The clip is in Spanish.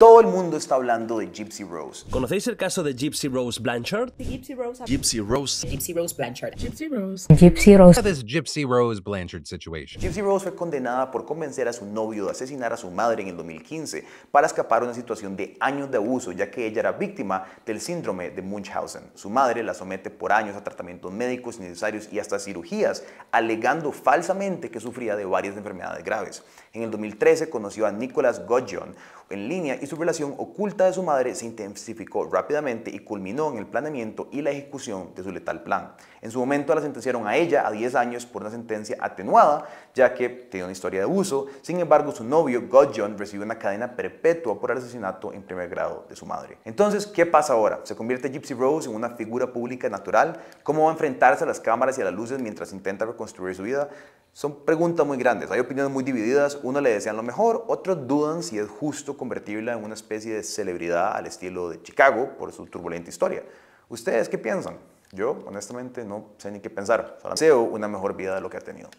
Todo el mundo está hablando de Gypsy Rose. ¿Conocéis el caso de Gypsy Rose Blanchard? Gypsy Rose. Gypsy Rose. Gypsy Rose Blanchard. Gypsy Rose. Gypsy Rose. Gypsy Rose Blanchard situation. Gypsy Rose fue condenada por convencer a su novio de asesinar a su madre en el 2015 para escapar de una situación de años de abuso, ya que ella era víctima del síndrome de Munchausen. Su madre la somete por años a tratamientos médicos necesarios y hasta cirugías, alegando falsamente que sufría de varias enfermedades graves. En el 2013 conoció a Nicholas Godjon en línea y su relación oculta de su madre se intensificó rápidamente y culminó en el planeamiento y la ejecución de su letal plan. En su momento la sentenciaron a ella a 10 años por una sentencia atenuada, ya que tenía una historia de abuso. Sin embargo, su novio, God recibió una cadena perpetua por el asesinato en primer grado de su madre. Entonces, ¿qué pasa ahora? ¿Se convierte Gypsy Rose en una figura pública natural? ¿Cómo va a enfrentarse a las cámaras y a las luces mientras intenta reconstruir su vida? Son preguntas muy grandes, hay opiniones muy divididas, Uno le desean lo mejor, otros dudan si es justo convertirla en una especie de celebridad al estilo de Chicago por su turbulenta historia. ¿Ustedes qué piensan? Yo, honestamente, no sé ni qué pensar. Solo una mejor vida de lo que ha tenido.